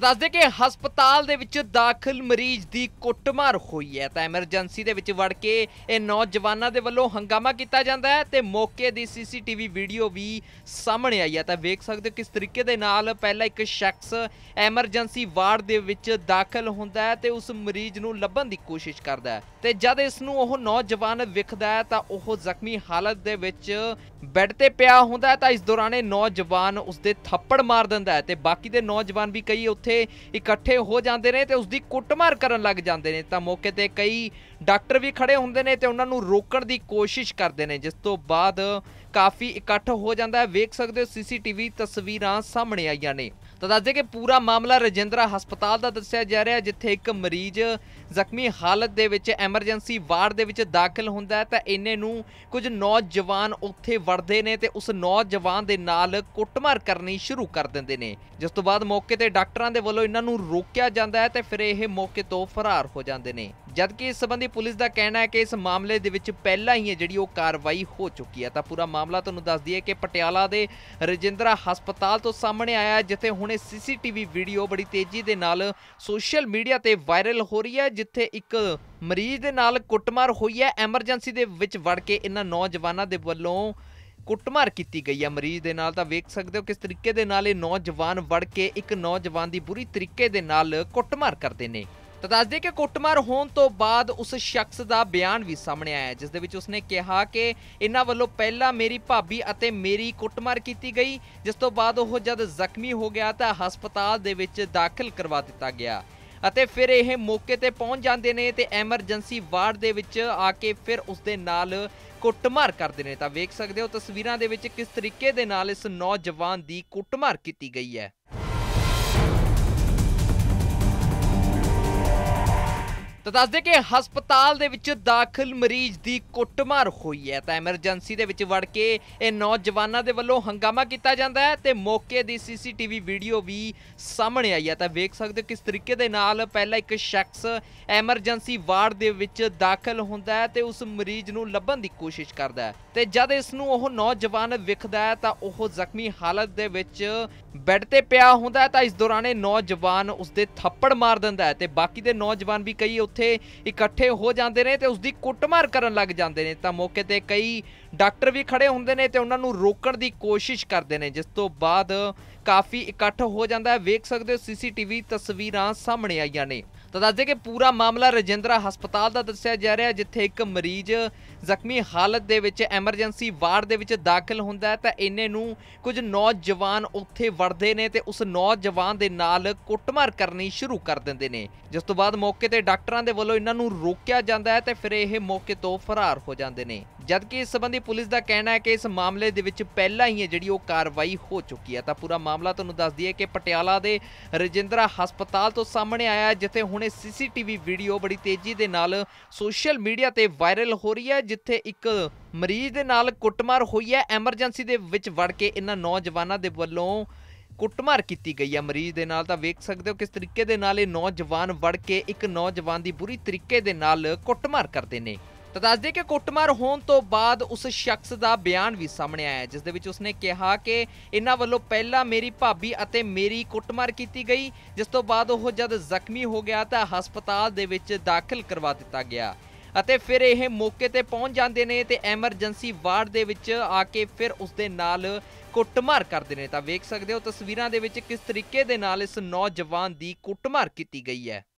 ਤਾਂ ਦੱਸਦੇ ਕਿ ਹਸਪਤਾਲ ਦੇ ਵਿੱਚ ਦਾਖਲ ਮਰੀਜ਼ ਦੀ ਕੁੱਟਮਾਰ ਹੋਈ ਹੈ ਤਾਂ ਐਮਰਜੈਂਸੀ ਦੇ ਵਿੱਚ ਵੜ ਕੇ ਇਹ ਨੌਜਵਾਨਾਂ ਦੇ ਵੱਲੋਂ ਹੰਗਾਮਾ ਕੀਤਾ ਜਾਂਦਾ ਹੈ ਤੇ ਮੌਕੇ ਦੀ ਸੀਸੀਟੀਵੀ ਵੀਡੀਓ ਵੀ ਸਾਹਮਣੇ ਆਈ ਹੈ ਤਾਂ ਵੇਖ ਸਕਦੇ ਹੋ ਕਿਸ ਤਰੀਕੇ ਦੇ ਨਾਲ ਪਹਿਲਾਂ ਇੱਕ ਸ਼ਖਸ ਐਮਰਜੈਂਸੀ ਵਾਰਡ ਦੇ ਵਿੱਚ ਦਾਖਲ ਹੁੰਦਾ ਹੈ ਤੇ ਉਸ ਮਰੀਜ਼ ਨੂੰ ਲੱਭਣ ਦੀ ਕੋਸ਼ਿਸ਼ ਕਰਦਾ ਹੈ ਤੇ ਜਦ ਇਸ ਨੂੰ ਉਹ ਨੌਜਵਾਨ ਵਿਖਦਾ ਹੈ ਤਾਂ ਉਹ ਜ਼ਖਮੀ ਹਾਲਤ ਦੇ ਵਿੱਚ ਬੈੱਡ ਤੇ ਪਿਆ ਹੁੰਦਾ ਹੈ ਤਾਂ ਇਸ ਦੌਰਾਨ ਇਹ ਨੌਜਵਾਨ ਉਸ ਦੇ ਥੱਪੜ ਮਾਰ ਦਿੰਦਾ ਹੈ ਤੇ ਬਾਕੀ ਦੇ ਨੌਜਵਾਨ ਵੀ ਕਈ ਉੱਥੇ ਉੱਥੇ ਇਕੱਠੇ ਹੋ ਜਾਂਦੇ ਨੇ ਤੇ ਉਸ ਦੀ ਕੁੱਟਮਾਰ ਕਰਨ ਲੱਗ ਜਾਂਦੇ ਨੇ ਤਾਂ ਮੌਕੇ ਤੇ ਕਈ ਡਾਕਟਰ ਵੀ ਖੜੇ ਹੁੰਦੇ ਨੇ ਤੇ ਉਹਨਾਂ ਨੂੰ ਰੋਕਣ ਦੀ ਕੋਸ਼ਿਸ਼ ਕਰਦੇ ਨੇ ਜਿਸ ਤੋਂ ਬਾਅਦ ਕਾਫੀ ਇਕੱਠ ਹੋ ਜਾਂਦਾ ਹੈ ਵੇਖ ਸਕਦੇ ਹੋ ਸੀਸੀਟੀਵੀ ਤਸਵੀਰਾਂ ਸਾਹਮਣੇ ਆਈਆਂ ਨੇ ਤਾਂ ਦੱਸਦੇ ਕਿ ਪੂਰਾ ਮਾਮਲਾ ਰਜਿੰਦਰਾ ਹਸਪਤਾਲ ਦਾ ਦੱਸਿਆ ਜਾ ਰਿਹਾ ਜਿੱਥੇ ਇੱਕ ਮਰੀਜ਼ ਜ਼ਖਮੀ ਹਾਲਤ ਦੇ ਵਿੱਚ ਐਮਰਜੈਂਸੀ ਵਾਰਡ ਦੇ ਵਿੱਚ ਦਾਖਲ ਹੁੰਦਾ ਹੈ ਤਾਂ ਇੰਨੇ ਨੂੰ ਕੁਝ ਨੌਜਵਾਨ ਉੱਥੇ ਵੜਦੇ ਨੇ ਤੇ ਉਸ ਨੌਜਵਾਨ ਦੇ ਨਾਲ ਕੁੱਟਮਾਰ ਕਰਨੀ ਸ਼ੁਰੂ ਕਰ ਦਿੰਦੇ ਨੇ ਜਿਸ ਤੋਂ ਬਾਅਦ ਮੌਕੇ ਤੇ ਡਾਕਟਰਾਂ ਦੇ ਵੱਲੋਂ ਇਹਨਾਂ ਨੂੰ ਰੋਕਿਆ ਜਾਂਦਾ ਹੈ ਤੇ ਫਿਰ ਇਹ ਮੌਕੇ ਤੋਂ ਫਰਾਰ ਹੋ ਜਾਂਦੇ ਨੇ ਜਦਕਿ ਇਸ ਸੰਬੰਧੀ ਪੁਲਿਸ ਦਾ ਕਹਿਣਾ ਹੈ ਕਿ ਇਸ ਮਾਮਲੇ ਦੇ ਵਿੱਚ ਪਹਿਲਾਂ ਹੀ ਹੈ ਜਿਹੜੀ ਉਹ ਕਾਰਵਾਈ ਹੋ ਚੁੱਕੀ ਹੈ ਤਾਂ ਪੂਰਾ ਮਾਮਲਾ ਤੁਹਾਨੂੰ ਦੱਸ ਦਈਏ ਕਿ ਪਟਿਆਲਾ ਦੇ ਰਜਿੰਦਰਾ ਹਸਪਤਾਲ ਤੋਂ ਸਾਹਮਣੇ ਆਇਆ ਜਿੱਥੇ ਹੁਣੇ ਸੀਸੀਟੀਵੀ ਵੀਡੀਓ ਬੜੀ ਤੇਜ਼ੀ ਦੇ ਨਾਲ ਸੋਸ਼ਲ ਮੀਡੀਆ ਤੇ ਵਾਇਰਲ ਹੋ ਰਹੀ ਹੈ ਜਿੱਥੇ ਇੱਕ ਮਰੀਜ਼ ਦੇ ਨਾਲ ਕੁੱਟਮਾਰ ਹੋਈ ਹੈ ਐਮਰਜੈਂਸੀ ਦੇ ਵਿੱਚ ਵੜ ਕੇ ਇਹਨਾਂ ਨੌਜਵਾਨਾਂ ਦੇ ਵੱਲੋਂ ਕੁੱਟਮਾਰ ਕੀਤੀ ਗਈ ਹੈ ਮਰੀਜ਼ ਦੇ ਨਾਲ ਤਾਂ ਵੇਖ ਸਕਦੇ ਹੋ ਕਿਸ ਤਰੀਕੇ ਦੇ ਨਾਲ ਇਹ ਨੌਜਵਾਨ ਵੜ ਕੇ ਇੱਕ ਨੌਜਵਾਨ ਦੀ ਬੁਰੀ ਤਰੀਕੇ ਦੇ ਨਾਲ ਕੁੱਟਮਾਰ ਕਰਦੇ ਨੇ ਤਾਂ ਦੱਸ ਦਈਏ ਕਿ ਕੁੱਟਮਾਰ ਹੋਣ ਤੋਂ ਬਾਅਦ ਉਸ ਸ਼ਖਸ ਦਾ ਬਿਆਨ ਵੀ ਸਾਹਮਣੇ ਆਇਆ ਜਿਸ ਦੇ ਵਿੱਚ ਉਸਨੇ ਕਿਹਾ ਕਿ ਇਹਨਾਂ ਵੱਲੋਂ ਪਹਿਲਾਂ ਮੇਰੀ ਭਾਬੀ ਅਤੇ ਮੇਰੀ ਕੁੱਟਮਾਰ ਕੀਤੀ ਗਈ ਜਿਸ ਤੋਂ ਬਾਅਦ ਉਹ ਜਦ ਜ਼ਖਮੀ ਹੋ ਗਿਆ ਤਾਂ ਹਸਪਤਾਲ ਦੇ ਵਿੱਚ ਦਾਖਲ ਕਰਵਾ ਦਿੱਤਾ ਗਿਆ ਅਤੇ ਫਿਰ ਇਹ ਮੌਕੇ ਤੇ ਪਹੁੰਚ ਜਾਂਦੇ ਨੇ ਤੇ ਐਮਰਜੈਂਸੀ ਵਾਰਡ ਦੇ ਵਿੱਚ ਆ ਕੇ ਫਿਰ ਉਸ ਦੇ ਨਾਲ ਕੁੱਟਮਾਰ ਕਰਦੇ ਨੇ ਤਾਂ ਵੇਖ ਸਕਦੇ ਹੋ ਤਸਵੀਰਾਂ ਦੇ ਵਿੱਚ ਕਿਸ ਤਰੀਕੇ ਦੇ ਨਾਲ ਇਸ ਨੌਜਵਾਨ ਦੀ ਕੁੱਟਮਾਰ ਕੀਤੀ ਗਈ ਹੈ ਤਾਂ ਦੱਸਦੇ ਕਿ ਹਸਪਤਾਲ ਦੇ ਵਿੱਚ ਦਾਖਲ ਮਰੀਜ਼ ਦੀ ਕੁੱਟਮਾਰ ਹੋਈ ਹੈ ਤਾਂ ਐਮਰਜੈਂਸੀ ਦੇ ਵਿੱਚ ਵੜ ਕੇ ਇਹ ਨੌਜਵਾਨਾਂ ਦੇ ਵੱਲੋਂ ਹੰਗਾਮਾ ਕੀਤਾ ਜਾਂਦਾ ਹੈ ਤੇ ਮੌਕੇ ਦੀ ਸੀਸੀਟੀਵੀ ਵੀਡੀਓ ਵੀ ਸਾਹਮਣੇ ਆਈ ਹੈ ਤਾਂ ਵੇਖ ਸਕਦੇ ਹੋ ਕਿਸ ਤਰੀਕੇ ਦੇ ਨਾਲ ਪਹਿਲਾਂ ਇੱਕ ਸ਼ਖਸ ਐਮਰਜੈਂਸੀ ਵਾਰਡ ਦੇ ਵਿੱਚ ਦਾਖਲ ਹੁੰਦਾ ਹੈ ਤੇ ਉਸ ਮਰੀਜ਼ ਨੂੰ ਲੱਭਣ ਦੀ ਕੋਸ਼ਿਸ਼ ਕਰਦਾ ਹੈ ਤੇ ਜਦ ਇਸ ਨੂੰ ਉਹ ਨੌਜਵਾਨ ਵਿਖਦਾ ਹੈ ਤਾਂ ਉਹ ਜ਼ਖਮੀ ਹਾਲਤ ਦੇ ਵਿੱਚ ਬੈੱਡ ਤੇ ਪਿਆ ਹੁੰਦਾ ਹੈ ਤਾਂ ਇਸ ਦੌਰਾਨ ਇਹ ਨੌਜਵਾਨ ਉਸ ਦੇ ਥੱਪੜ ਮਾਰ ਦਿੰਦਾ ਹੈ ਤੇ ਬਾਕੀ ਦੇ ਨੌਜਵਾਨ ਵੀ ਕਈ ਉੱਥੇ ਉੱਥੇ ਇਕੱਠੇ ਹੋ ਜਾਂਦੇ ਨੇ ਤੇ ਉਸ ਦੀ ਕੁੱਟਮਾਰ ਕਰਨ ਲੱਗ ਜਾਂਦੇ ਨੇ ਤਾਂ ਮੌਕੇ ਤੇ ਕਈ ਡਾਕਟਰ ਵੀ ਖੜੇ ਹੁੰਦੇ ਨੇ ਤੇ ਉਹਨਾਂ ਨੂੰ ਰੋਕਣ ਦੀ ਕੋਸ਼ਿਸ਼ ਕਰਦੇ ਨੇ ਜਿਸ ਤੋਂ ਬਾਅਦ ਕਾਫੀ ਇਕੱਠ ਹੋ ਜਾਂਦਾ ਹੈ ਵੇਖ ਸਕਦੇ ਹੋ ਸੀਸੀਟੀਵੀ ਤਸਵੀਰਾਂ ਸਾਹਮਣੇ ਆਈਆਂ ਨੇ ਤਾਂ ਦੱਸਦੇ ਕਿ ਪੂਰਾ ਮਾਮਲਾ ਰਜਿੰਦਰਾ ਹਸਪਤਾਲ ਦਾ ਦੱਸਿਆ ਜਾ ਰਿਹਾ ਜਿੱਥੇ ਇੱਕ ਮਰੀਜ਼ ਜ਼ਖਮੀ ਹਾਲਤ ਦੇ ਵਿੱਚ ਐਮਰਜੈਂਸੀ ਵਾਰਡ ਦੇ ਵਿੱਚ ਦਾਖਲ ਹੁੰਦਾ ਹੈ ਤਾਂ ਇੰਨੇ ਨੂੰ ਕੁਝ ਨੌਜਵਾਨ ਉੱਥੇ ਵੜਦੇ ਨੇ ਤੇ ਉਸ ਨੌਜਵਾਨ ਦੇ ਨਾਲ ਕੁੱਟਮਾਰ ਕਰਨੀ ਸ਼ੁਰੂ ਕਰ ਦਿੰਦੇ ਨੇ ਜਿਸ ਤੋਂ ਬਾਅਦ ਮੌਕੇ ਤੇ ਡਾਕਟਰਾਂ ਦੇ ਵੱਲੋਂ ਇਹਨਾਂ ਨੂੰ ਰੋਕਿਆ ਜਾਂਦਾ ਹੈ ਤੇ ਫਿਰ ਇਹ ਮੌਕੇ ਤੋਂ ਫਰਾਰ ਹੋ ਜਾਂਦੇ ਨੇ ਜਦਕਿ ਇਸ ਸੰਬੰਧੀ ਪੁਲਿਸ ਦਾ ਕਹਿਣਾ ਹੈ ਕਿ ਇਸ ਮਾਮਲੇ ਦੇ ਵਿੱਚ ਪਹਿਲਾਂ ਹੀ ਹੈ ਜਿਹੜੀ ਉਹ ਕਾਰਵਾਈ ਹੋ ਚੁੱਕੀ ਹੈ ਤਾਂ ਪੂਰਾ ਮਾਮਲਾ ਤੁਹਾਨੂੰ ਦੱਸ ਦਈਏ ਕਿ ਪਟਿਆਲਾ ਦੇ ਰਜਿੰਦਰਾ ਹਸਪਤਾਲ ਤੋਂ ਸਾਹਮਣੇ ਆਇਆ ਜਿੱਥੇ ਹੁਣੇ ਸੀਸੀਟੀਵੀ ਵੀਡੀਓ ਬੜੀ ਤੇਜ਼ੀ ਦੇ ਨਾਲ ਸੋਸ਼ਲ ਮੀਡੀਆ ਤੇ ਵਾਇਰਲ ਹੋ ਰਹੀ ਹੈ ਜਿੱਥੇ ਇੱਕ ਮਰੀਜ਼ ਦੇ ਨਾਲ ਕੁੱਟਮਾਰ ਹੋਈ ਹੈ ਐਮਰਜੈਂਸੀ ਦੇ ਵਿੱਚ ਵੜ ਕੇ ਇਹਨਾਂ ਨੌਜਵਾਨਾਂ ਦੇ ਵੱਲੋਂ ਕੁੱਟਮਾਰ ਕੀਤੀ ਗਈ ਹੈ ਮਰੀਜ਼ ਦੇ ਨਾਲ ਤਾਂ ਵੇਖ ਸਕਦੇ ਹੋ ਕਿਸ ਤਰੀਕੇ ਦੇ ਨਾਲ ਇਹ ਨੌਜਵਾਨ ਵੜ ਕੇ ਇੱਕ ਨੌਜਵਾਨ ਦੀ ਬੁਰੀ ਤਰੀਕੇ ਦੇ ਨਾਲ ਕੁੱਟਮਾਰ ਕਰਦੇ ਨੇ ਤਾਂ ਦੱਸ ਦਈਏ ਕਿ ਕੁੱਟਮਾਰ ਹੋਣ ਤੋਂ ਬਾਅਦ ਉਸ ਸ਼ਖਸ ਦਾ ਬਿਆਨ ਵੀ ਸਾਹਮਣੇ ਆਇਆ ਜਿਸ ਦੇ ਵਿੱਚ ਉਸਨੇ ਕਿਹਾ ਕਿ ਇਹਨਾਂ ਵੱਲੋਂ ਪਹਿਲਾਂ ਮੇਰੀ ਭਾਬੀ ਅਤੇ ਮੇਰੀ ਕੁੱਟਮਾਰ ਕੀਤੀ ਗਈ ਜਿਸ ਤੋਂ ਬਾਅਦ ਉਹ ਜਦ ਜ਼ਖਮੀ ਹੋ ਗਿਆ ਤਾਂ ਹਸਪਤਾਲ ਦੇ ਵਿੱਚ ਦਾਖਲ ਕਰਵਾ ਦਿੱਤਾ ਗਿਆ ਅਤੇ ਫਿਰ ਇਹ ਮੌਕੇ ਤੇ ਪਹੁੰਚ ਜਾਂਦੇ ਨੇ ਤੇ ਐਮਰਜੈਂਸੀ ਵਾਰਡ ਦੇ ਵਿੱਚ ਆ ਕੇ ਫਿਰ ਉਸ ਦੇ ਨਾਲ ਕੁੱਟਮਾਰ ਕਰਦੇ ਨੇ ਤਾਂ ਵੇਖ ਸਕਦੇ ਹੋ ਤਸਵੀਰਾਂ ਦੇ ਵਿੱਚ ਕਿਸ ਤਰੀਕੇ ਦੇ ਨਾਲ ਇਸ ਨੌਜਵਾਨ ਦੀ ਕੁੱਟਮਾਰ ਕੀਤੀ ਗਈ ਹੈ